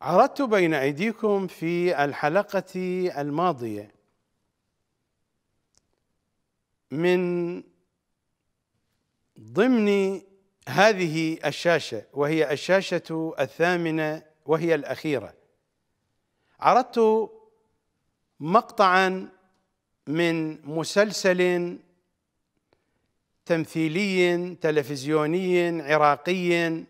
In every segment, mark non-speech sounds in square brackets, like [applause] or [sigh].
عرضت بين ايديكم في الحلقه الماضيه من ضمن هذه الشاشه وهي الشاشه الثامنه وهي الاخيره عرضت مقطعا من مسلسل تمثيلي تلفزيوني عراقي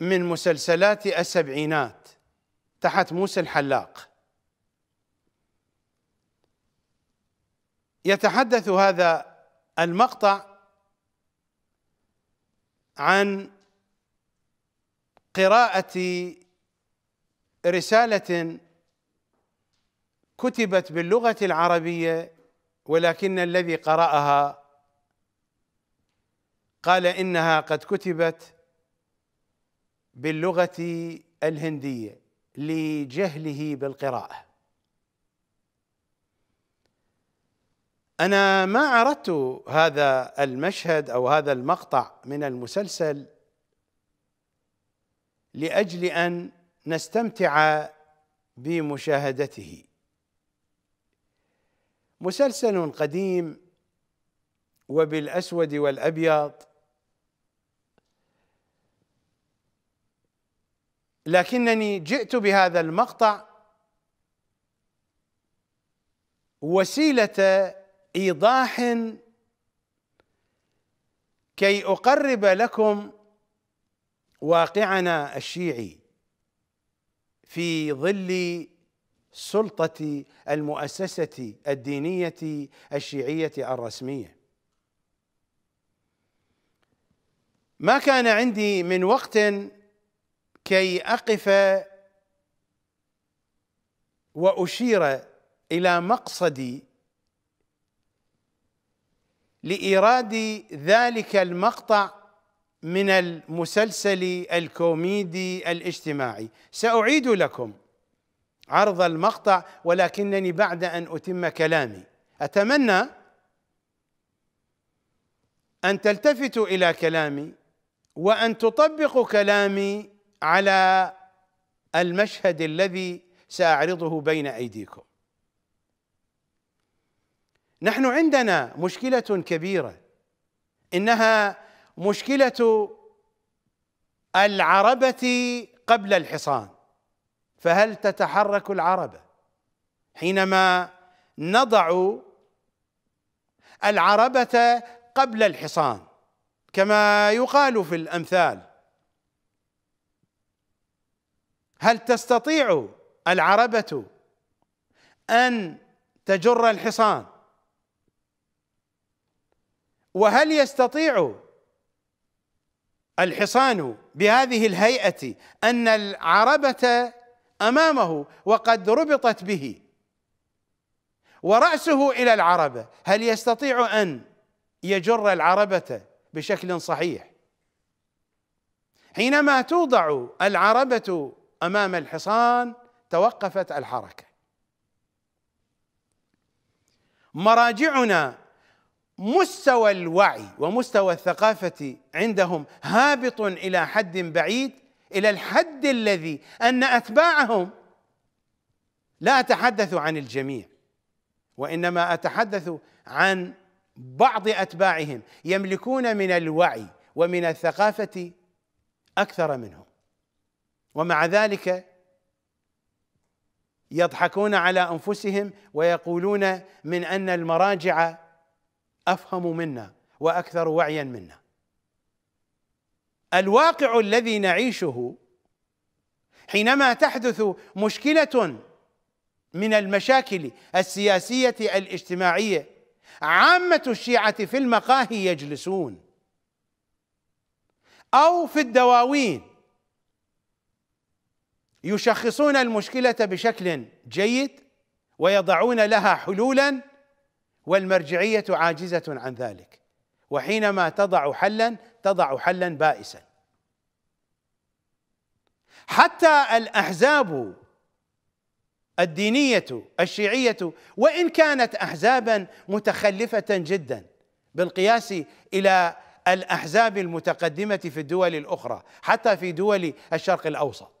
من مسلسلات السبعينات تحت موسى الحلاق يتحدث هذا المقطع عن قراءة رسالة كتبت باللغة العربية ولكن الذي قرأها قال إنها قد كتبت باللغه الهنديه لجهله بالقراءه انا ما عرضت هذا المشهد او هذا المقطع من المسلسل لاجل ان نستمتع بمشاهدته مسلسل قديم وبالاسود والابيض لكنني جئت بهذا المقطع وسيله ايضاح كي اقرب لكم واقعنا الشيعي في ظل سلطه المؤسسه الدينيه الشيعيه الرسميه ما كان عندي من وقت كي اقف واشير الى مقصدي لايراد ذلك المقطع من المسلسل الكوميدي الاجتماعي ساعيد لكم عرض المقطع ولكنني بعد ان اتم كلامي اتمنى ان تلتفتوا الى كلامي وان تطبقوا كلامي على المشهد الذي ساعرضه بين ايديكم نحن عندنا مشكله كبيره انها مشكله العربه قبل الحصان فهل تتحرك العربه حينما نضع العربه قبل الحصان كما يقال في الامثال هل تستطيع العربة أن تجر الحصان وهل يستطيع الحصان بهذه الهيئة أن العربة أمامه وقد ربطت به ورأسه إلى العربة هل يستطيع أن يجر العربة بشكل صحيح حينما توضع العربة امام الحصان توقفت الحركه مراجعنا مستوى الوعي ومستوى الثقافه عندهم هابط الى حد بعيد الى الحد الذي ان اتباعهم لا اتحدث عن الجميع وانما اتحدث عن بعض اتباعهم يملكون من الوعي ومن الثقافه اكثر منهم ومع ذلك يضحكون على انفسهم ويقولون من ان المراجع افهم منا واكثر وعيا منا الواقع الذي نعيشه حينما تحدث مشكله من المشاكل السياسيه الاجتماعيه عامه الشيعه في المقاهي يجلسون او في الدواوين يشخصون المشكله بشكل جيد ويضعون لها حلولا والمرجعيه عاجزه عن ذلك وحينما تضع حلا تضع حلا بائسا حتى الاحزاب الدينيه الشيعيه وان كانت احزابا متخلفه جدا بالقياس الى الاحزاب المتقدمه في الدول الاخرى حتى في دول الشرق الاوسط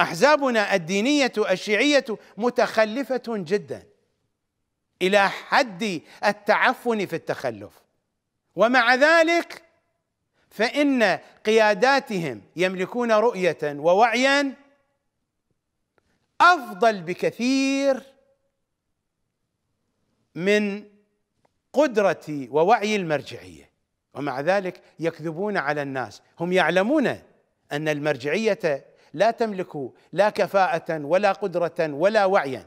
احزابنا الدينيه الشيعيه متخلفه جدا الى حد التعفن في التخلف ومع ذلك فان قياداتهم يملكون رؤيه ووعيا افضل بكثير من قدره ووعي المرجعيه ومع ذلك يكذبون على الناس هم يعلمون ان المرجعيه لا تملك لا كفاءة ولا قدرة ولا وعيا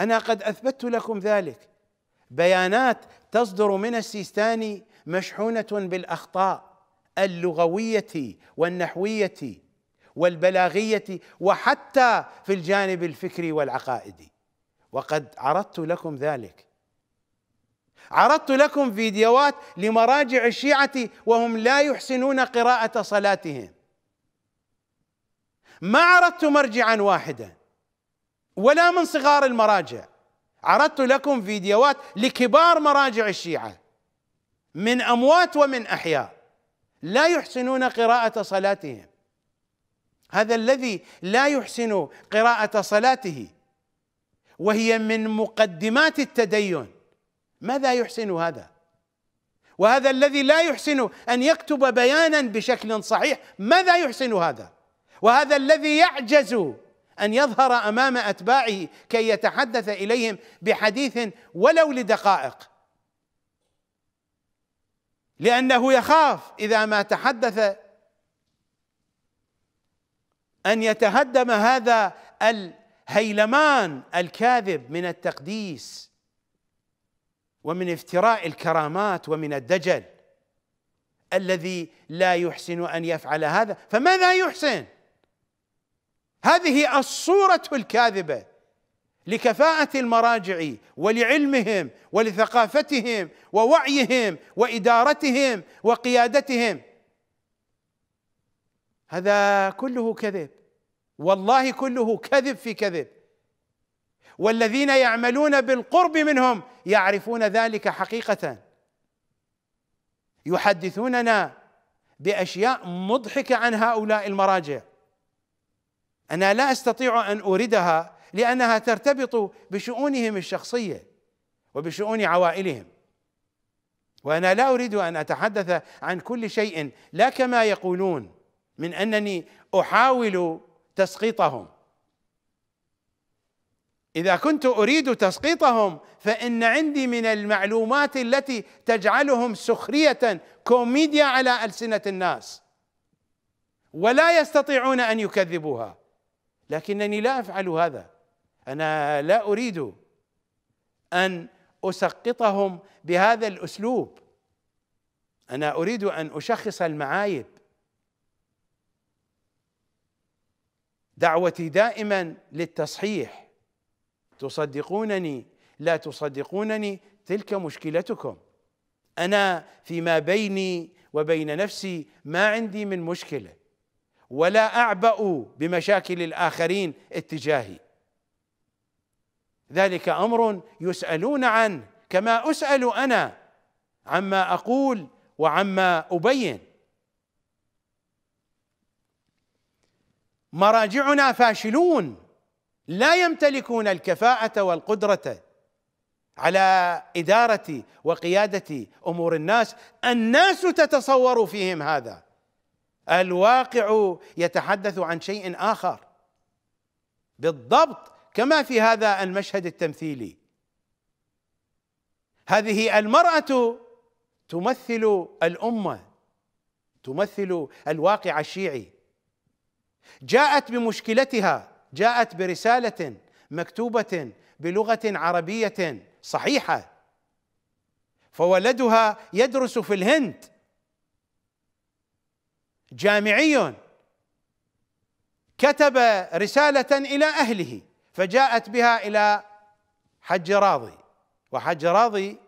أنا قد أثبتت لكم ذلك بيانات تصدر من السيستاني مشحونة بالأخطاء اللغوية والنحوية والبلاغية وحتى في الجانب الفكري والعقائدي وقد عرضت لكم ذلك عرضت لكم فيديوهات لمراجع الشيعة وهم لا يحسنون قراءة صلاتهم ما عرضت مرجعا واحدا ولا من صغار المراجع عرضت لكم فيديوهات لكبار مراجع الشيعه من اموات ومن احياء لا يحسنون قراءه صلاتهم هذا الذي لا يحسن قراءه صلاته وهي من مقدمات التدين ماذا يحسن هذا وهذا الذي لا يحسن ان يكتب بيانا بشكل صحيح ماذا يحسن هذا وهذا الذي يعجز ان يظهر امام اتباعه كي يتحدث اليهم بحديث ولو لدقائق لانه يخاف اذا ما تحدث ان يتهدم هذا الهيلمان الكاذب من التقديس ومن افتراء الكرامات ومن الدجل الذي لا يحسن ان يفعل هذا فماذا يحسن هذه الصورة الكاذبة لكفاءة المراجع ولعلمهم ولثقافتهم ووعيهم وإدارتهم وقيادتهم هذا كله كذب والله كله كذب في كذب والذين يعملون بالقرب منهم يعرفون ذلك حقيقة يحدثوننا بأشياء مضحكة عن هؤلاء المراجع انا لا استطيع ان اوردها لانها ترتبط بشؤونهم الشخصيه وبشؤون عوائلهم وانا لا اريد ان اتحدث عن كل شيء لا كما يقولون من انني احاول تسقيطهم اذا كنت اريد تسقيطهم فان عندي من المعلومات التي تجعلهم سخريه كوميديا على السنه الناس ولا يستطيعون ان يكذبوها لكنني لا افعل هذا انا لا اريد ان اسقطهم بهذا الاسلوب انا اريد ان اشخص المعايب دعوتي دائما للتصحيح تصدقونني لا تصدقونني تلك مشكلتكم انا فيما بيني وبين نفسي ما عندي من مشكله ولا اعبأ بمشاكل الاخرين اتجاهي ذلك امر يسالون عنه كما اسال انا عما اقول وعما ابين مراجعنا فاشلون لا يمتلكون الكفاءه والقدره على اداره وقياده امور الناس الناس تتصور فيهم هذا الواقع يتحدث عن شيء اخر بالضبط كما في هذا المشهد التمثيلي هذه المراه تمثل الامه تمثل الواقع الشيعي جاءت بمشكلتها جاءت برساله مكتوبه بلغه عربيه صحيحه فولدها يدرس في الهند جامعي كتب رسالة إلى أهله فجاءت بها إلى حج راضي وحج راضي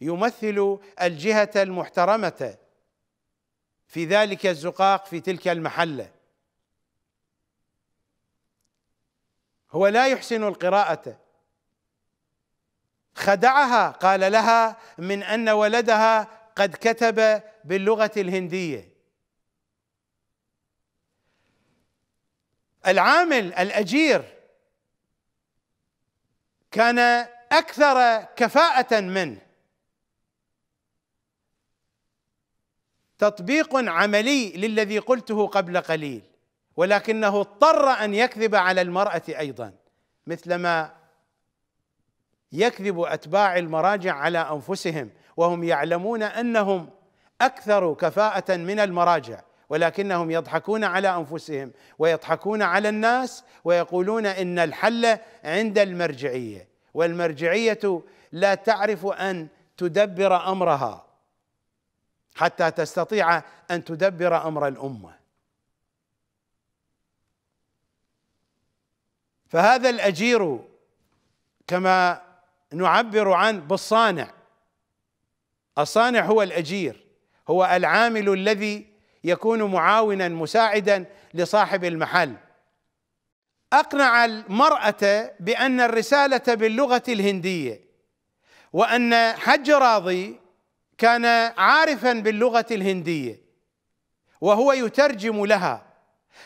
يمثل الجهة المحترمة في ذلك الزقاق في تلك المحلة هو لا يحسن القراءة خدعها قال لها من أن ولدها قد كتب باللغة الهندية العامل الاجير كان اكثر كفاءه منه تطبيق عملي للذي قلته قبل قليل ولكنه اضطر ان يكذب على المراه ايضا مثلما يكذب اتباع المراجع على انفسهم وهم يعلمون انهم اكثر كفاءه من المراجع ولكنهم يضحكون على انفسهم ويضحكون على الناس ويقولون ان الحل عند المرجعيه والمرجعيه لا تعرف ان تدبر امرها حتى تستطيع ان تدبر امر الامه فهذا الاجير كما نعبر عن بالصانع الصانع هو الاجير هو العامل الذي يكون معاونا مساعدا لصاحب المحل اقنع المراه بان الرساله باللغه الهنديه وان حج راضي كان عارفا باللغه الهنديه وهو يترجم لها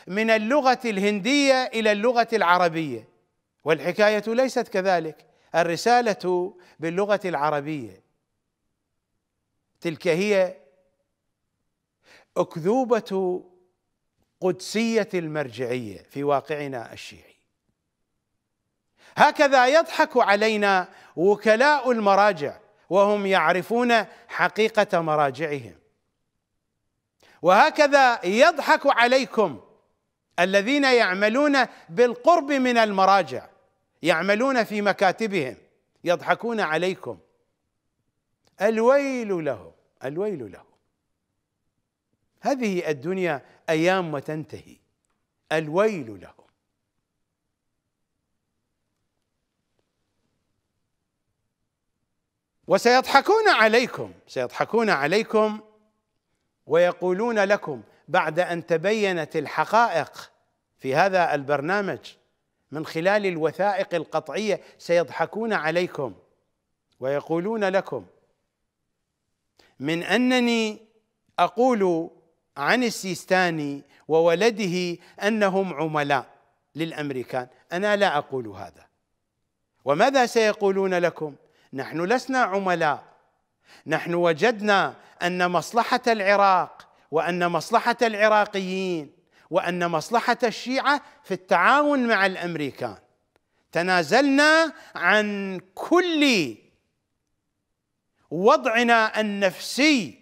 من اللغه الهنديه الى اللغه العربيه والحكايه ليست كذلك الرساله باللغه العربيه تلك هي أكذوبة قدسية المرجعية في واقعنا الشيعي هكذا يضحك علينا وكلاء المراجع وهم يعرفون حقيقة مراجعهم وهكذا يضحك عليكم الذين يعملون بالقرب من المراجع يعملون في مكاتبهم يضحكون عليكم الويل لهم الويل لهم هذه الدنيا ايام وتنتهي الويل لهم وسيضحكون عليكم سيضحكون عليكم ويقولون لكم بعد ان تبينت الحقائق في هذا البرنامج من خلال الوثائق القطعيه سيضحكون عليكم ويقولون لكم من انني اقول عن السيستاني وولده انهم عملاء للامريكان، انا لا اقول هذا. وماذا سيقولون لكم؟ نحن لسنا عملاء، نحن وجدنا ان مصلحه العراق وان مصلحه العراقيين وان مصلحه الشيعه في التعاون مع الامريكان. تنازلنا عن كل وضعنا النفسي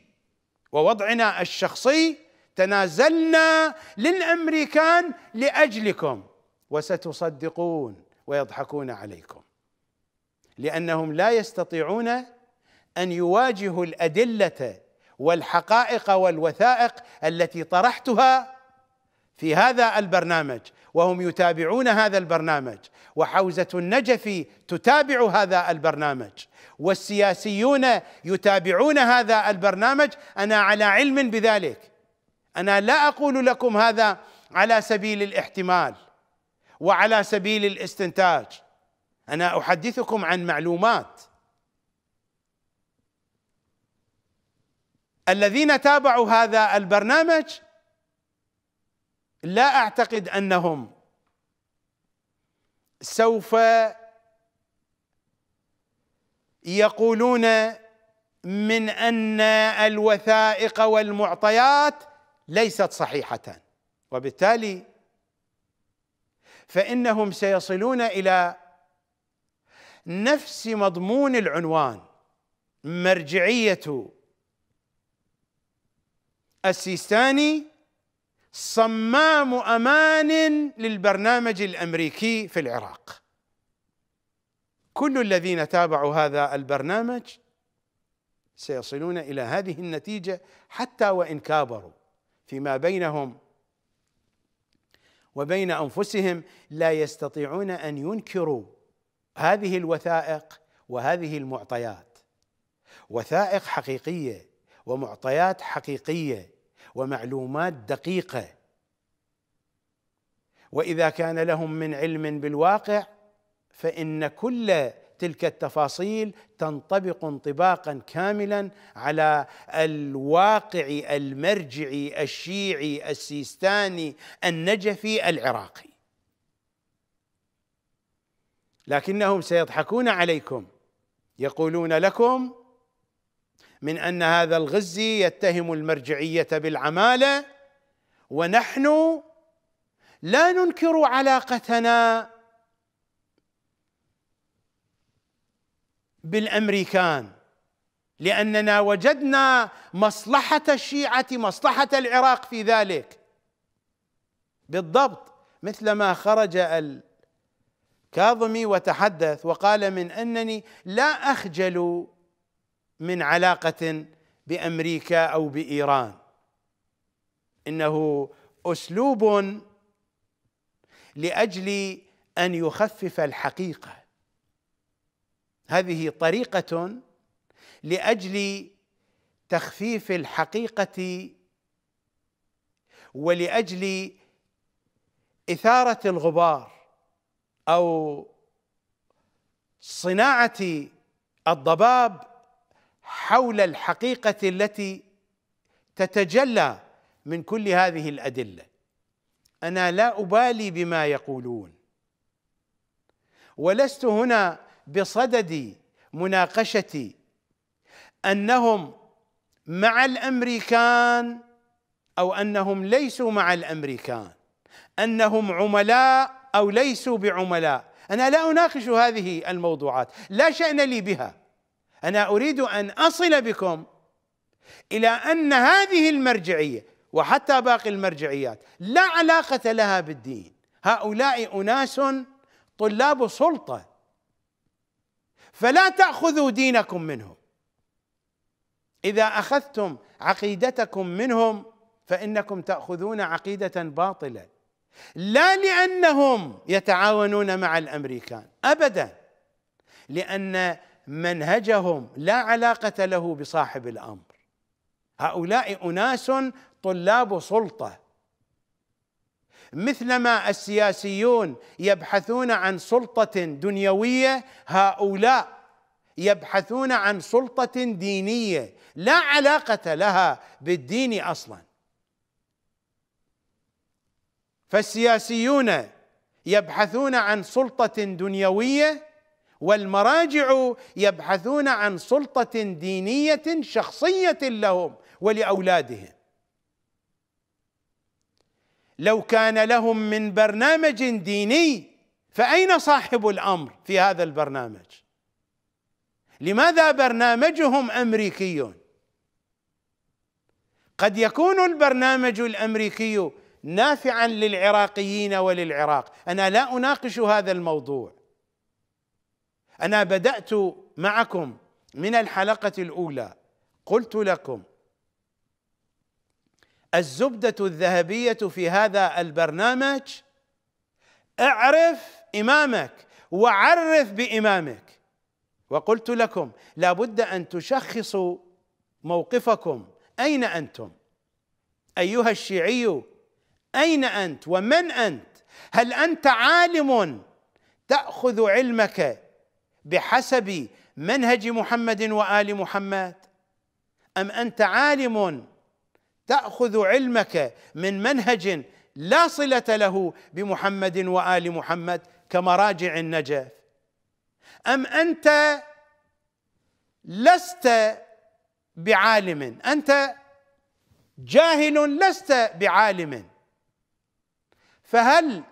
ووضعنا الشخصي تنازلنا للامريكان لاجلكم وستصدقون ويضحكون عليكم لانهم لا يستطيعون ان يواجهوا الادله والحقائق والوثائق التي طرحتها في هذا البرنامج وهم يتابعون هذا البرنامج وحوزه النجف تتابع هذا البرنامج والسياسيون يتابعون هذا البرنامج انا على علم بذلك انا لا اقول لكم هذا على سبيل الاحتمال وعلى سبيل الاستنتاج انا احدثكم عن معلومات الذين تابعوا هذا البرنامج لا اعتقد انهم سوف يقولون من ان الوثائق والمعطيات ليست صحيحتان وبالتالي فانهم سيصلون الى نفس مضمون العنوان مرجعيه السيستاني صمام امان للبرنامج الامريكي في العراق كل الذين تابعوا هذا البرنامج سيصلون الى هذه النتيجه حتى وان كابروا فيما بينهم وبين انفسهم لا يستطيعون ان ينكروا هذه الوثائق وهذه المعطيات وثائق حقيقيه ومعطيات حقيقيه ومعلومات دقيقه واذا كان لهم من علم بالواقع فان كل تلك التفاصيل تنطبق انطباقا كاملا على الواقع المرجعي الشيعي السيستاني النجفي العراقي لكنهم سيضحكون عليكم يقولون لكم من ان هذا الغزي يتهم المرجعيه بالعماله ونحن لا ننكر علاقتنا بالامريكان لاننا وجدنا مصلحه الشيعه مصلحه العراق في ذلك بالضبط مثلما خرج الكاظمي وتحدث وقال من انني لا اخجل من علاقه بامريكا او بايران انه اسلوب لاجل ان يخفف الحقيقه هذه طريقة لأجل تخفيف الحقيقة ولأجل إثارة الغبار أو صناعة الضباب حول الحقيقة التي تتجلى من كل هذه الأدلة أنا لا أبالي بما يقولون ولست هنا بصدد مناقشه انهم مع الامريكان او انهم ليسوا مع الامريكان انهم عملاء او ليسوا بعملاء انا لا اناقش هذه الموضوعات لا شان لي بها انا اريد ان اصل بكم الى ان هذه المرجعيه وحتى باقي المرجعيات لا علاقه لها بالدين هؤلاء اناس طلاب سلطه فلا تاخذوا دينكم منهم اذا اخذتم عقيدتكم منهم فانكم تاخذون عقيده باطله لا لانهم يتعاونون مع الامريكان ابدا لان منهجهم لا علاقه له بصاحب الامر هؤلاء اناس طلاب سلطه مثلما السياسيون يبحثون عن سلطه دنيويه هؤلاء يبحثون عن سلطه دينيه لا علاقه لها بالدين اصلا فالسياسيون يبحثون عن سلطه دنيويه والمراجع يبحثون عن سلطه دينيه شخصيه لهم ولاولادهم لو كان لهم من برنامج ديني فأين صاحب الأمر في هذا البرنامج؟ لماذا برنامجهم أمريكي؟ قد يكون البرنامج الأمريكي نافعا للعراقيين وللعراق، أنا لا أناقش هذا الموضوع أنا بدأت معكم من الحلقة الأولى قلت لكم الزبده الذهبيه في هذا البرنامج اعرف امامك وعرف بامامك وقلت لكم لابد ان تشخصوا موقفكم اين انتم ايها الشيعي اين انت ومن انت هل انت عالم تاخذ علمك بحسب منهج محمد وال محمد ام انت عالم تاخذ علمك من منهج لا صله له بمحمد وال محمد كمراجع النجف ام انت لست بعالم انت جاهل لست بعالم فهل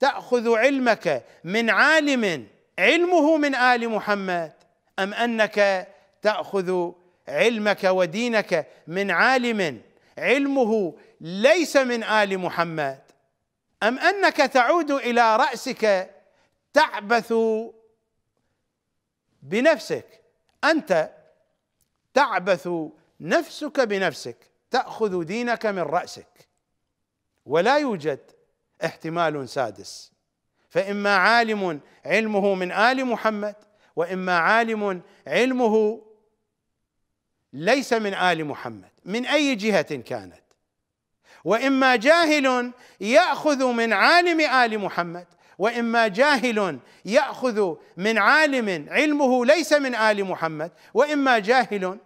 تاخذ علمك من عالم علمه من ال محمد ام انك تاخذ علمك ودينك من عالم علمه ليس من ال محمد ام انك تعود الى راسك تعبث بنفسك انت تعبث نفسك بنفسك تاخذ دينك من راسك ولا يوجد احتمال سادس فاما عالم علمه من ال محمد واما عالم علمه ليس من ال محمد من اي جهه كانت واما جاهل ياخذ من عالم ال محمد واما جاهل ياخذ من عالم علمه ليس من ال محمد واما جاهل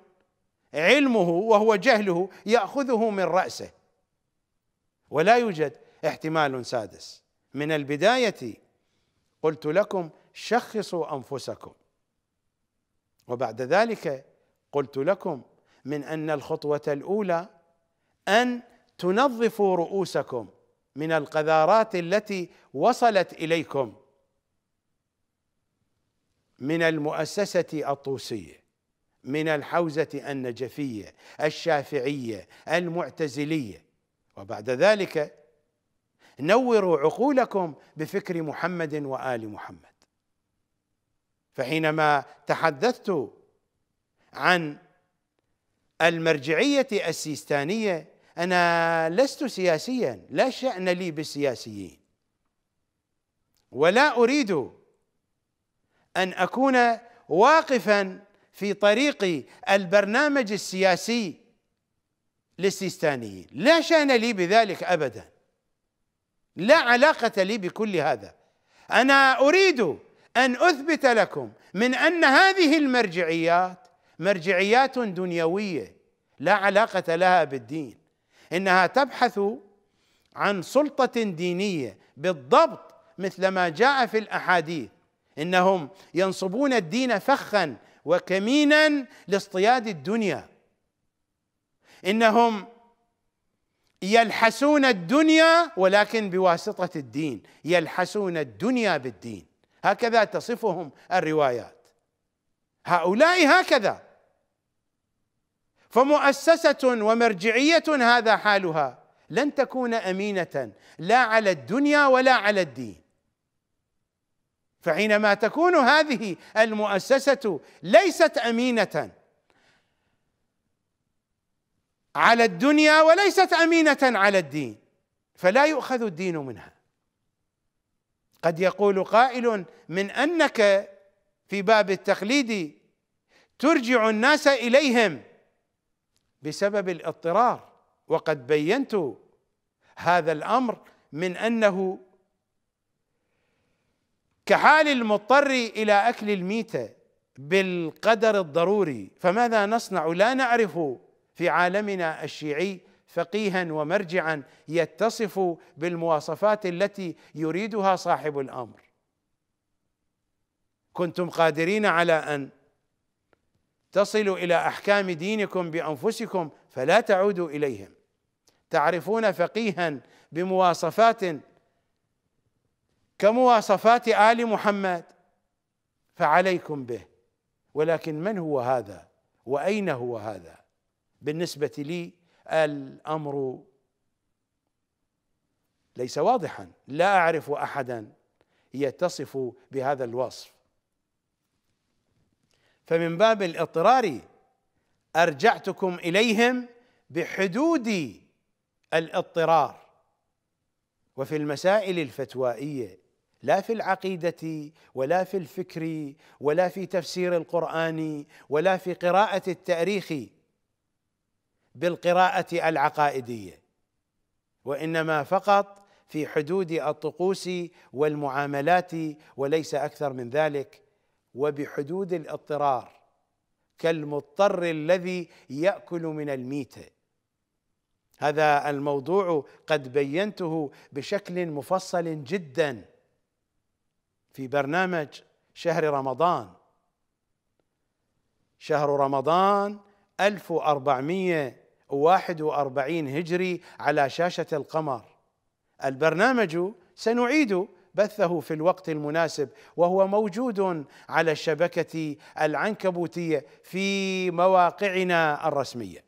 علمه وهو جهله ياخذه من راسه ولا يوجد احتمال سادس من البدايه قلت لكم شخصوا انفسكم وبعد ذلك قلت لكم من ان الخطوه الاولى ان تنظفوا رؤوسكم من القذارات التي وصلت اليكم من المؤسسه الطوسيه من الحوزه النجفيه الشافعيه المعتزليه وبعد ذلك نوروا عقولكم بفكر محمد وال محمد فحينما تحدثت عن المرجعية السيستانية أنا لست سياسيا لا شأن لي بالسياسيين ولا أريد أن أكون واقفا في طريق البرنامج السياسي للسيستانيين لا شأن لي بذلك أبدا لا علاقة لي بكل هذا أنا أريد أن أثبت لكم من أن هذه المرجعيات مرجعيات دنيويه لا علاقه لها بالدين انها تبحث عن سلطه دينيه بالضبط مثل ما جاء في الاحاديث انهم ينصبون الدين فخا وكمينا لاصطياد الدنيا انهم يلحسون الدنيا ولكن بواسطه الدين يلحسون الدنيا بالدين هكذا تصفهم الروايات هؤلاء هكذا فمؤسسه ومرجعيه هذا حالها لن تكون امينه لا على الدنيا ولا على الدين فحينما تكون هذه المؤسسه ليست امينه على الدنيا وليست امينه على الدين فلا يؤخذ الدين منها قد يقول قائل من انك في باب التقليد ترجع الناس اليهم بسبب الاضطرار وقد بينت هذا الامر من انه كحال المضطر الى اكل الميته بالقدر الضروري فماذا نصنع لا نعرف في عالمنا الشيعي فقيها ومرجعا يتصف بالمواصفات التي يريدها صاحب الامر كنتم قادرين على ان تصلوا الى احكام دينكم بانفسكم فلا تعودوا اليهم تعرفون فقيها بمواصفات كمواصفات ال محمد فعليكم به ولكن من هو هذا واين هو هذا بالنسبه لي الامر ليس واضحا لا اعرف احدا يتصف بهذا الوصف فمن باب الاضطرار ارجعتكم اليهم بحدود الاضطرار وفي المسائل الفتوائيه لا في العقيده ولا في الفكر ولا في تفسير القران ولا في قراءه التاريخ بالقراءه العقائديه وانما فقط في حدود الطقوس والمعاملات وليس اكثر من ذلك وبحدود الاضطرار كالمضطر الذي ياكل من الميته هذا الموضوع قد بينته بشكل مفصل جدا في برنامج شهر رمضان شهر رمضان 1441 هجري على شاشة القمر البرنامج سنعيد بثه في الوقت المناسب وهو موجود على الشبكه العنكبوتيه في مواقعنا الرسميه.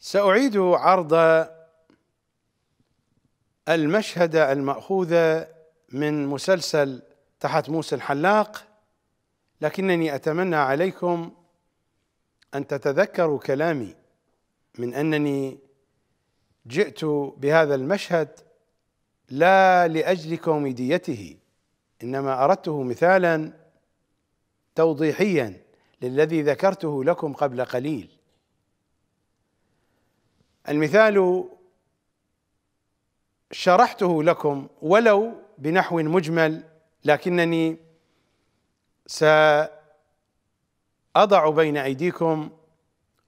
ساعيد عرض المشهد الماخوذ من مسلسل تحت موسى الحلاق لكنني اتمنى عليكم ان تتذكروا كلامي من انني جئت بهذا المشهد لا لاجل كوميديته انما اردته مثالا توضيحيا للذي ذكرته لكم قبل قليل المثال شرحته لكم ولو بنحو مجمل لكنني ساضع بين ايديكم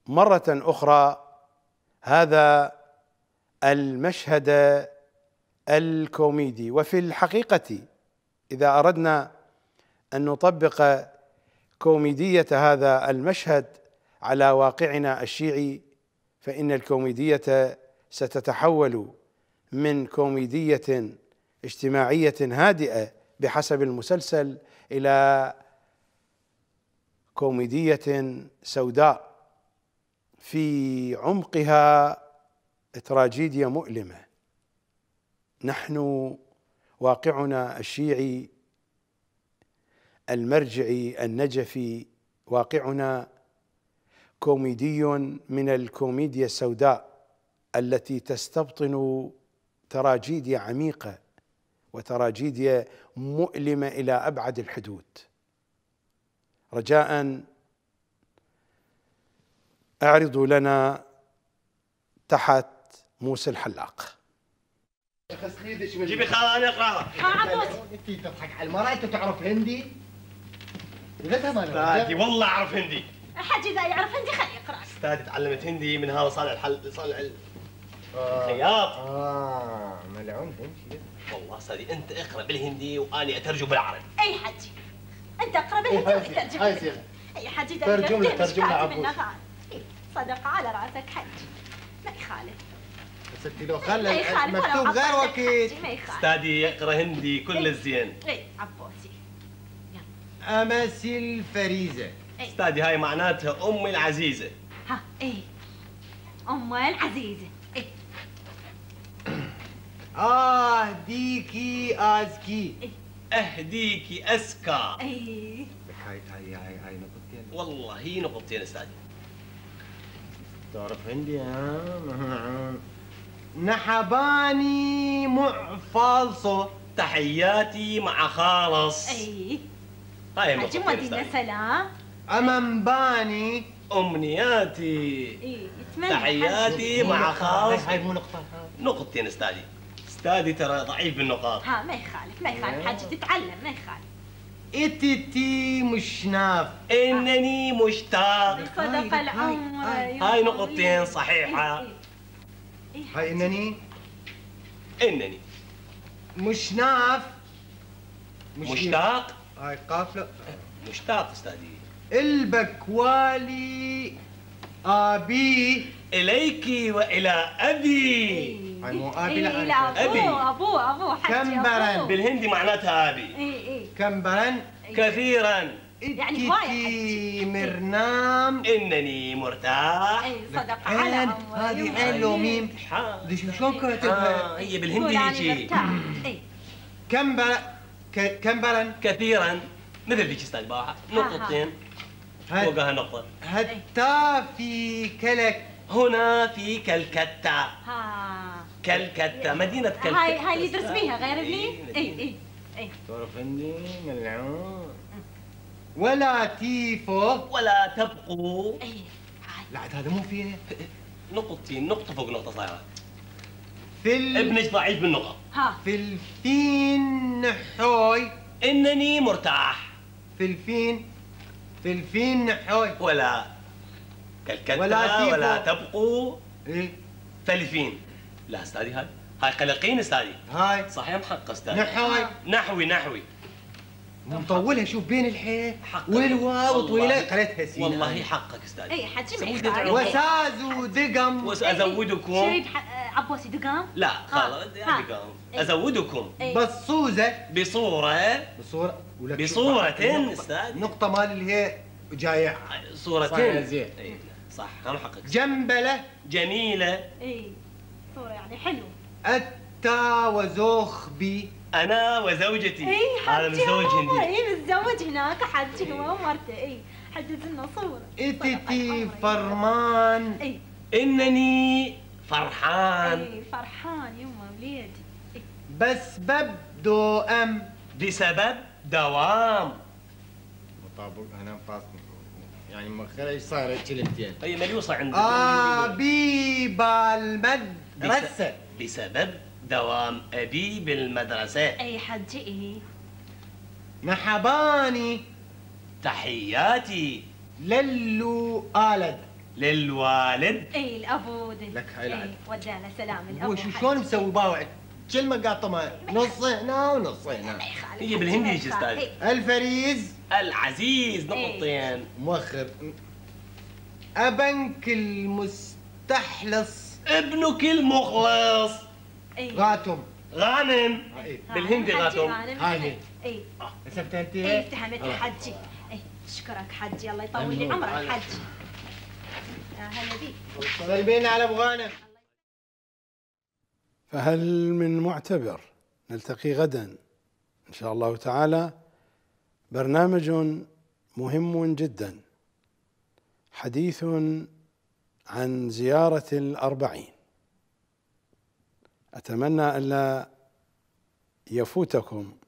مره اخرى هذا المشهد الكوميدي وفي الحقيقة إذا أردنا أن نطبق كوميدية هذا المشهد على واقعنا الشيعي فإن الكوميدية ستتحول من كوميدية اجتماعية هادئة بحسب المسلسل إلى كوميدية سوداء في عمقها تراجيديا مؤلمة نحن واقعنا الشيعي المرجعي النجفي واقعنا كوميدي من الكوميديا السوداء التي تستبطن تراجيديا عميقه وتراجيديا مؤلمه الى ابعد الحدود رجاء اعرضوا لنا تحت موسى الحلاق جيبي خاله انا اقراها انت تضحك على المرأة انت تعرف هندي؟ لغتها ما والله اعرف هندي حاج اذا يعرف هندي خليه يقرا استاذي تعلمت هندي من هذا صانع الحل صانع آه. الخياط اه ملعون هندي والله استاذي انت اقرا بالهندي واني اترجم بالعربي اي حجي انت اقرا بالهندي وترجم هاي سيغ اي حجي ترجم ترجم لها صدق على راسك حجي ما يخالف ستي لو خلى إيه، المكتوب غير وكيت إيه، استاذي يقرا هندي كل إيه، الزين اي عبوتي اماسي الفريزه استاذي هاي معناتها امي العزيزه ها اي امي العزيزه اي [coughs] آه، ازكي اي اهديكي اسكى اي هاي هاي هاي هاي نقطتين والله هي نقطتين استاذي تعرف هندي ها آه. [laughs] نحباني معفالصو تحياتي مع خالص اي طيب، هاي مدينة سلام نسلها باني امنياتي اي تحياتي مع خالص هاي مو نقطه نقطتين استاذي استاذي ترى ضعيف بالنقاط ها ما يخالف ما يخالف إيه. حاجة تتعلم ما يخالف اتتي مشناف انني مشتاق صدق العمر هاي نقطتين صحيحه إيه، إيه. إيه هاي انني انني مش ناف مش مشتاق هاي قافله مشتاق استاذي البكوالي ابي اليك والى ابي إيه. هاي مو ابي إيه، لا ابي ابو ابو حجي كمبرا بالهندي معناتها ابي اي اي كمبرا كثيرا يعني هواية مرنام انني مرتاح اي صدق على هذه عين لو ميم دي شلون كاتبها؟ آه، هي بالهندي هيجي [clears throat] كم بلا كم بلا كثيرا مثل ذيك استاذ باحه آه، نقطتين آه. فوقها نقطة حتى في كلك هنا في كلكتة كلكتة مدينة كلكتة هاي هاي درس بيها غير اللي اي اي اي تعرف عندي ملعون ولا تيفو ولا تبقوا ايه لا هذا مو فيه نقطتين نقطة فوق نقطة صايرة فل ابنك ضعيف بالنقط ها فلفين نحوي انني مرتاح فلفين فلفين نحوي ولا كالكتا ولا, ولا تبقوا ايه فلفين لا استاذي هاي هاي قلقين استاذي هاي صحيح محق استاذي نحوي نحوي نحوي نعم، مطولة شوف بين الحيل والواو وطويلة قريتها سينا والله حقك استاذ اي حتجمعي إيه، وساز ودقم وازودكم إيه، إيه، شريف آه، عباسي دقم لا خلاص دقم ازودكم بصوزة بصورة بصورة بصورة استاذ نقطة مال اللي هي جاية صورتين زين صح انا حقك جنبلة جميلة اي صورة يعني حلو أتى وزوخبي انا وزوجتي اي هذا متزوج هندي اي متزوج هناك حجي هو ومرته اي حجز لنا صوره اتتي طيب، إيه، إيه، طيب، طيب. فرمان اي انني فرحان اي فرحان يما وليدي إيه؟ بس ببدو ام بسبب دوام مطابق انا فاصل يعني مؤخرا ايش صار كلمتين يعني؟ هي مليوصه عندك ابي آه، بالمد بس بسبب دوام أبي بالمدرسة أي حد إيه؟ محباني تحياتي للو آلد للوالد اي الابو دي. لك هاي العد ودانا على سلام الابو شو شلون مسوي باوع كلمه قاطمه نص هنا ونص هنا هي بالهندي ايش استاذ الفريز العزيز نقطتين مؤخر ابنك المستحلص ابنك المخلص أيه. غاتم غانم آه، أيه. بالهندي غاتم هاي اي افتهمتيها؟ اي افتهمتها حجي اشكرك إيه، شكرك حجي الله يطول لي عمرك حجي هلا بيك على ابو غانم فهل من معتبر نلتقي غدا ان شاء الله تعالى برنامج مهم جدا حديث عن زياره الاربعين أتمنى ألا يفوتكم